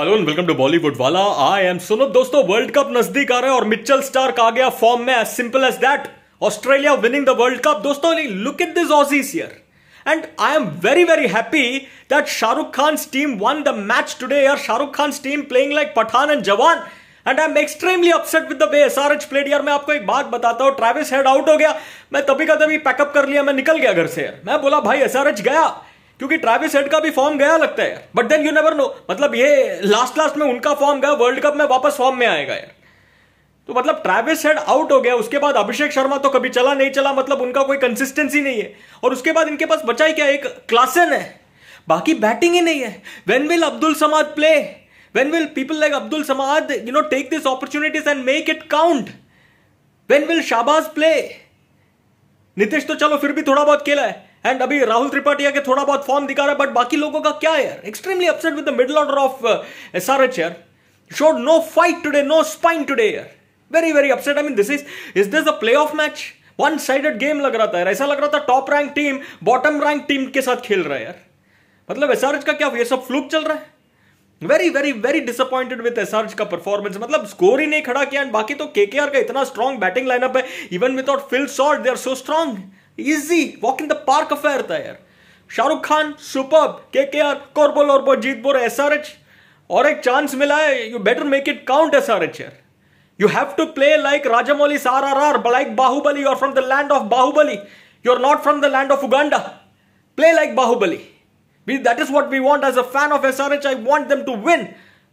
Hello and welcome to Bollywood वाला I M सुनो दोस्तों वर्ल्ड कप नजदीक आ रहा है और मिचल स्टार्क आ गया फॉर्म में as simple as that Australia winning the world cup दोस्तों look at this Aussies year and I am very very happy that Shahrukh Khan team won the match today यार Shahrukh Khan team playing like Pathaan and Jawan and I am extremely upset with the way S R H played यार मैं आपको एक बात बताता हूँ Travis head out हो गया मैं तभी का तभी पैकअप कर लिया मैं निकल गया घर से यार मैं बोला भाई एस आर एच गया क्योंकि ट्रैविस हेड का भी फॉर्म गया लगता है but then you never know मतलब ये लास्ट लास्ट में उनका फॉर्म गया वर्ल्ड कप में वापस फॉर्म में आएगा यार तो मतलब ट्रैविस हेड आउट हो गया उसके बाद अभिषेक शर्मा तो कभी चला नहीं चला मतलब उनका कोई कंसिस्टेंसी नहीं है और उसके बाद इनके पास बचा ही क्या एक क्लासन है बाकी बैटिंग ही नहीं है when will Abdul Samad play when will people like Abdul Samad you know take this opportunities and make it count when will Shahbaz play Nitish तो चलो फिर भी थोड़ा बहुत खेला है एंड अभी राहुल त्रिपाठी के थोड़ा बहुत फॉर्म दिखा रहा है बट बाकी लोगों का क्या यार extremely upset with the middle order of S R H यार showed no fight today no spine today. Very very upset I mean this this is is this play off match one sided game लग रहा था यार ऐसा लग रहा था top rank team bottom rank team के साथ खेल रहा है यार मतलब एस का क्या ये सब फ्लूक चल रहा है very very very disappointed with S का परफॉर्मेंस मतलब स्कोर ही नहीं खड़ा किया एंड बाकी तो के का इतना स्ट्रॉन्ग बैटिंग लाइनअप है even without Phil Salt they are so strong easy walk in the park affair था यार शाहरुख खान सुपर्ब के के आर कॉर्बोल और जीत बोर एस आर एच और एक चांस मिला है you better make it count S R H यार you have to play like Rajamouli's R R R like Baahubali और from the land of Baahubali you are not from the land of Uganda play like Baahubali We, that is what we want as a fan of SRH. I want them to win,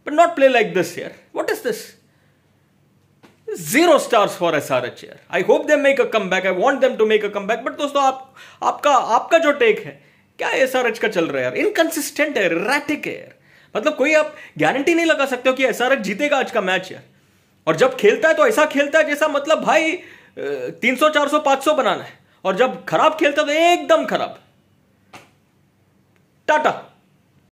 but not play like this here. What is this? Zero stars for S R H एयर I hope they make a come back I want them to make a come back but दोस्तों आप आपका आपका जो take है क्या S R H का चल रहा है यार इनकन्सिस्टेंट है रैटिक है यार मतलब कोई आप गारंटी नहीं लगा सकते हो कि एस आर एच जीतेगा आज का मैच यार और जब खेलता है तो ऐसा खेलता है जैसा मतलब भाई तीन सौ चार सौ पांच सौ बनाना है और जब खराब खेलता है तो एकदम खराब टाटा